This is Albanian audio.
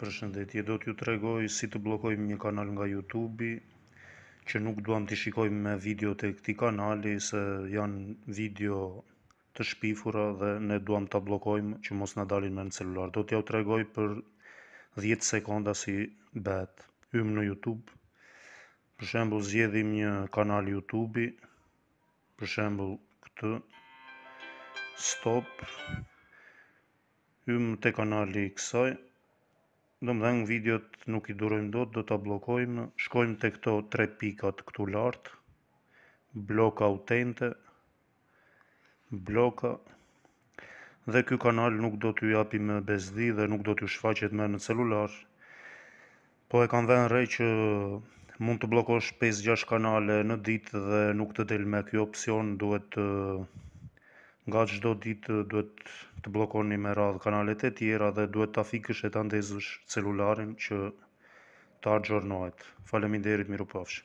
Për shëndetje do t'ju tregoj si të blokojmë një kanal nga Youtube që nuk duam t'i shikojmë me video të këti kanali se janë video të shpifura dhe ne duam t'a blokojmë që mos në dalin me në celular Do t'ja u tregoj për 10 sekonda si bet Ymë në Youtube Për shembul zjedhim një kanal Youtube Për shembul këtë Stop Ymë të kanali kësaj do më dhenë videot nuk i durojmë do, do të blokojmë, shkojmë të këto tre pikat këtu lartë, bloka autente, bloka, dhe kjo kanal nuk do t'ju japi me bezdi dhe nuk do t'ju shfaqet me në celular, po e kanë dhenë rej që mund të blokosh 5-6 kanale në ditë dhe nuk të del me kjo opcion, duhet të nga çdo ditë duhet të bllokoni me radhë kanalet e tjera dhe duhet ta fikësh e ta ndezësh celularin që të aggiornohet faleminderit mirupafsh